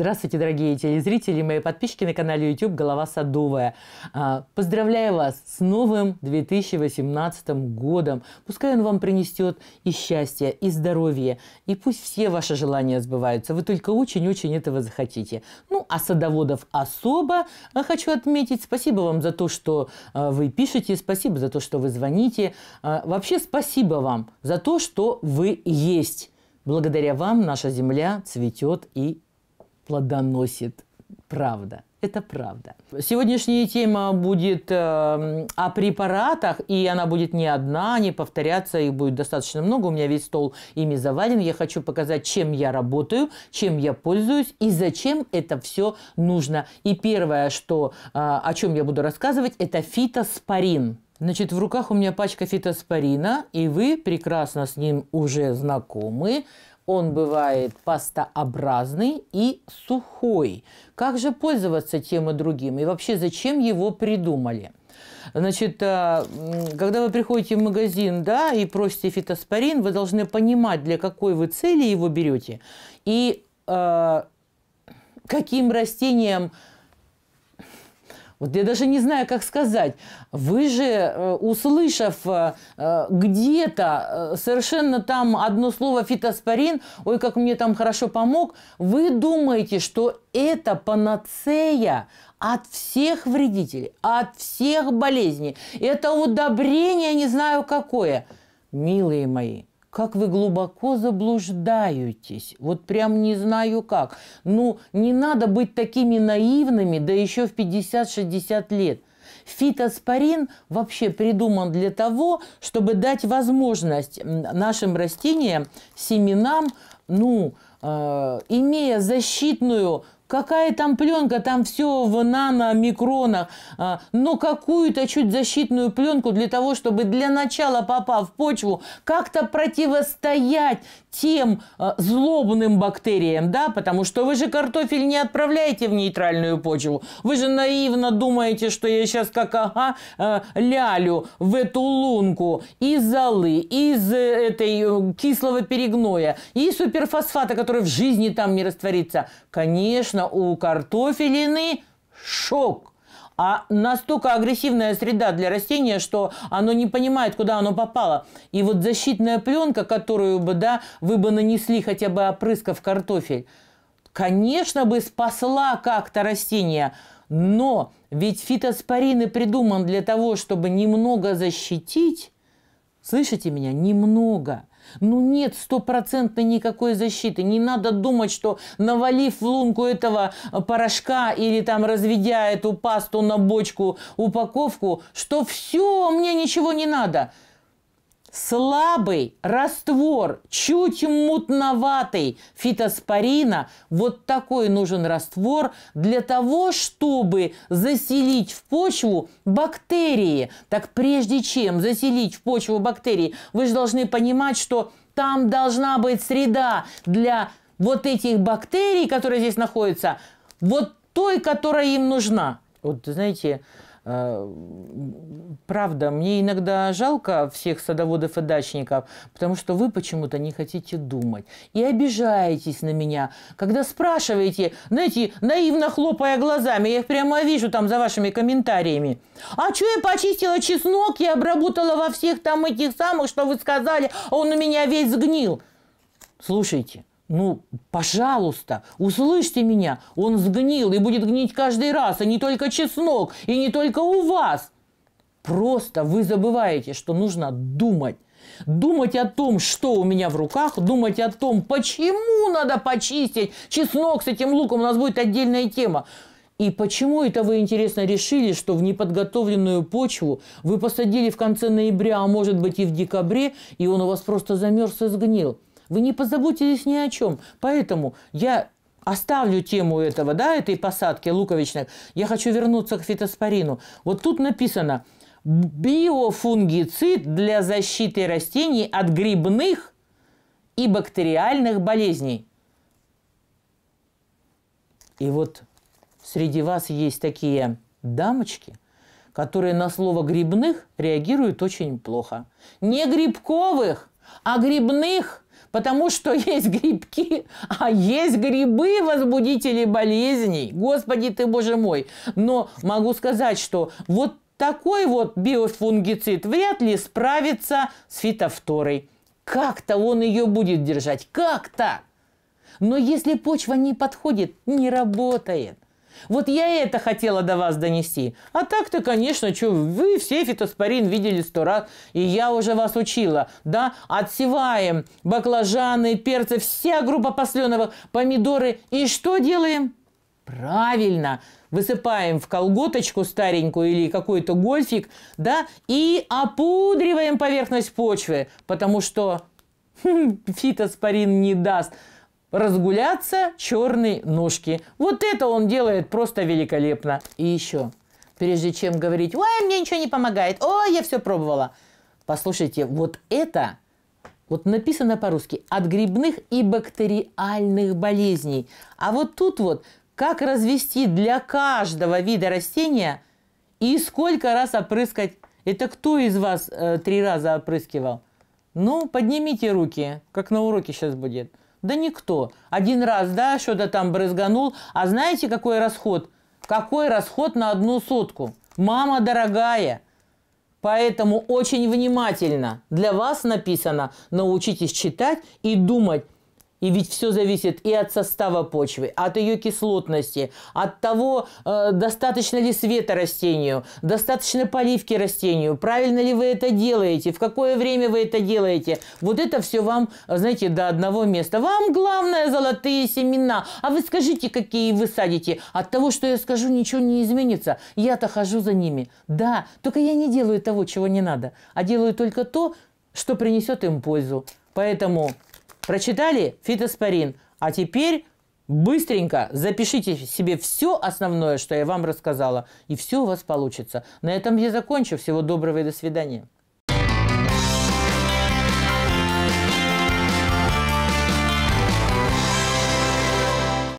Здравствуйте, дорогие телезрители мои подписчики на канале YouTube «Голова садовая». А, поздравляю вас с новым 2018 годом. Пускай он вам принесет и счастье, и здоровье, и пусть все ваши желания сбываются. Вы только очень-очень этого захотите. Ну, а садоводов особо а, хочу отметить. Спасибо вам за то, что а, вы пишете, спасибо за то, что вы звоните. Вообще, спасибо вам за то, что вы есть. Благодаря вам наша земля цветет и плодоносит правда. Это правда. Сегодняшняя тема будет э, о препаратах, и она будет не одна, не повторяться, их будет достаточно много. У меня весь стол ими завален. Я хочу показать, чем я работаю, чем я пользуюсь и зачем это все нужно. И первое, что, э, о чем я буду рассказывать, это фитоспорин. Значит, в руках у меня пачка фитоспорина, и вы прекрасно с ним уже знакомы. Он бывает пастообразный и сухой. Как же пользоваться тем и другим? И вообще, зачем его придумали? Значит, э, когда вы приходите в магазин, да, и просите фитоспорин, вы должны понимать, для какой вы цели его берете и э, каким растением вот я даже не знаю, как сказать. Вы же, э, услышав э, э, где-то совершенно там одно слово фитоспорин, ой, как мне там хорошо помог, вы думаете, что это панацея от всех вредителей, от всех болезней. Это удобрение не знаю какое. Милые мои – как вы глубоко заблуждаетесь. Вот прям не знаю как. Ну, не надо быть такими наивными, да еще в 50-60 лет. Фитоспорин вообще придуман для того, чтобы дать возможность нашим растениям, семенам ну, э, имея защитную Какая там пленка, там все в нано, наномикронах, э, но какую-то чуть защитную пленку для того, чтобы для начала, попав в почву, как-то противостоять тем э, злобным бактериям, да, потому что вы же картофель не отправляете в нейтральную почву. Вы же наивно думаете, что я сейчас как ага э, лялю в эту лунку из золы, из этой кислого перегноя, и супер перфосфата, который в жизни там не растворится. Конечно, у картофелины шок. А настолько агрессивная среда для растения, что оно не понимает, куда оно попало. И вот защитная пленка, которую бы, да, вы бы нанесли хотя бы опрыскав картофель, конечно бы спасла как-то растение, но ведь фитоспорины придуман для того, чтобы немного защитить Слышите меня? Немного. Ну нет стопроцентной никакой защиты. Не надо думать, что навалив в лунку этого э, порошка или там разведя эту пасту на бочку, упаковку, что все, мне ничего не надо слабый раствор, чуть мутноватый фитоспорина, вот такой нужен раствор для того, чтобы заселить в почву бактерии. Так прежде чем заселить в почву бактерии, вы же должны понимать, что там должна быть среда для вот этих бактерий, которые здесь находятся, вот той, которая им нужна. Вот, знаете, Э, правда, мне иногда жалко всех садоводов и дачников, потому что вы почему-то не хотите думать. И обижаетесь на меня, когда спрашиваете, знаете, наивно хлопая глазами, я их прямо вижу там за вашими комментариями. А что я почистила чеснок, я обработала во всех там этих самых, что вы сказали, а он у меня весь сгнил. Слушайте, ну, пожалуйста, услышьте меня, он сгнил и будет гнить каждый раз, и не только чеснок, и не только у вас. Просто вы забываете, что нужно думать. Думать о том, что у меня в руках, думать о том, почему надо почистить чеснок с этим луком, у нас будет отдельная тема. И почему это вы, интересно, решили, что в неподготовленную почву вы посадили в конце ноября, а может быть и в декабре, и он у вас просто замерз и сгнил? Вы не позаботились ни о чем. Поэтому я оставлю тему этого, да, этой посадки луковичных. Я хочу вернуться к фитоспорину. Вот тут написано биофунгицид для защиты растений от грибных и бактериальных болезней. И вот среди вас есть такие дамочки, которые на слово грибных реагируют очень плохо. Не грибковых, а грибных потому что есть грибки, а есть грибы, возбудители болезней. Господи ты, боже мой. Но могу сказать, что вот такой вот биофунгицид вряд ли справится с фитофторой. Как-то он ее будет держать, как-то. Но если почва не подходит, не работает – вот я это хотела до вас донести. А так-то, конечно, что вы все фитоспорин видели сто раз, и я уже вас учила. Да, отсеваем баклажаны, перцы, вся группа посленовых, помидоры. И что делаем? Правильно, высыпаем в колготочку старенькую или какой-то гольфик, да, и опудриваем поверхность почвы, потому что хм, фитоспорин не даст разгуляться черные ножки. Вот это он делает просто великолепно. И еще, прежде чем говорить, ой, мне ничего не помогает, ой, я все пробовала. Послушайте, вот это вот написано по-русски «от грибных и бактериальных болезней». А вот тут вот «как развести для каждого вида растения и сколько раз опрыскать». Это кто из вас э, три раза опрыскивал? Ну, поднимите руки, как на уроке сейчас будет. Да никто. Один раз, да, что-то там брызганул. А знаете, какой расход? Какой расход на одну сотку? Мама дорогая. Поэтому очень внимательно. Для вас написано «научитесь читать и думать и ведь все зависит и от состава почвы, от ее кислотности, от того, э, достаточно ли света растению, достаточно поливки растению, правильно ли вы это делаете, в какое время вы это делаете. Вот это все вам, знаете, до одного места. Вам главное золотые семена. А вы скажите, какие вы садите. От того, что я скажу, ничего не изменится. Я-то хожу за ними. Да, только я не делаю того, чего не надо, а делаю только то, что принесет им пользу. Поэтому Прочитали фитоспорин. А теперь быстренько запишите себе все основное, что я вам рассказала, и все у вас получится. На этом я закончу. Всего доброго и до свидания.